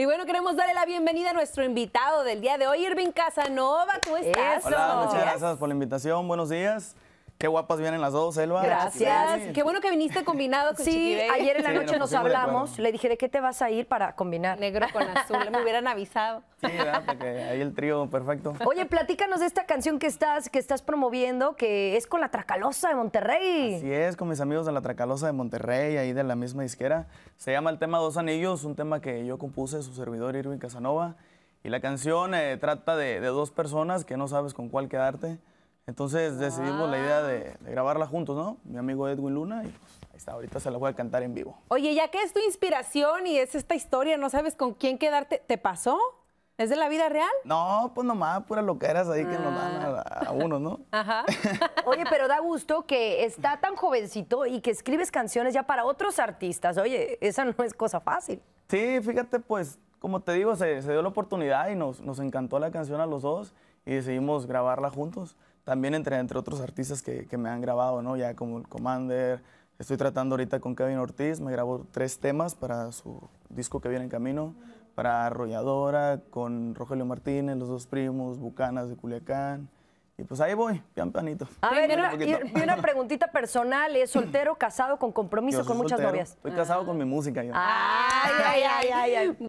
Y bueno, queremos darle la bienvenida a nuestro invitado del día de hoy, Irving Casanova. ¿Cómo estás? Hola, muchas gracias por la invitación. Buenos días. Qué guapas vienen las dos, Elba. Gracias. Qué bueno que viniste combinado con Sí, ayer en la noche nos, pues, hablamos. Le dije, ¿de qué te vas a ir para combinar? Negro con azul. Me hubieran avisado. Sí, ¿verdad? Porque ahí el trío perfecto. Oye, platícanos de esta canción que estás, que estás promoviendo, que es con La Tracalosa de Monterrey. Así es, con mis amigos de La Tracalosa de Monterrey, ahí de la misma disquera. Se llama el tema Dos Anillos, un tema que yo compuse, su servidor Irwin Casanova. Y la canción eh, trata de, de dos personas que no sabes con cuál quedarte. Entonces decidimos la idea de, grabarla juntos, ¿no? Mi amigo Edwin Luna y ahí está, ahorita se la voy a cantar en vivo. Oye, ya que es tu inspiración y es esta historia, no sabes con quién quedarte, ¿te pasó? ¿Es de la vida real? No, pues nomás que eras ahí que nos dan a, ah. a uno, ¿no? Ajá. Oye, pero da gusto que está tan jovencito y que escribes canciones ya para otros artistas. Oye, esa no es cosa fácil. Sí, fíjate, pues como te digo, se, dio la oportunidad y nos, encantó la canción a los dos y decidimos grabarla juntos. También entre, entre otros artistas que, que, me han grabado, ¿no? Ya como el Commander, estoy tratando ahorita con Kevin Ortiz, me grabó tres temas para su disco que viene en camino, para Arrolladora, con Rogelio Martínez, Los Dos Primos, Bucanas de Culiacán. Y pues ahí voy, pian pianito. A ver, una, preguntita personal. ¿Es soltero, casado, con compromiso, con muchas soltero. novias? Estoy casado ah. con mi música. ay, ay. ay. ay.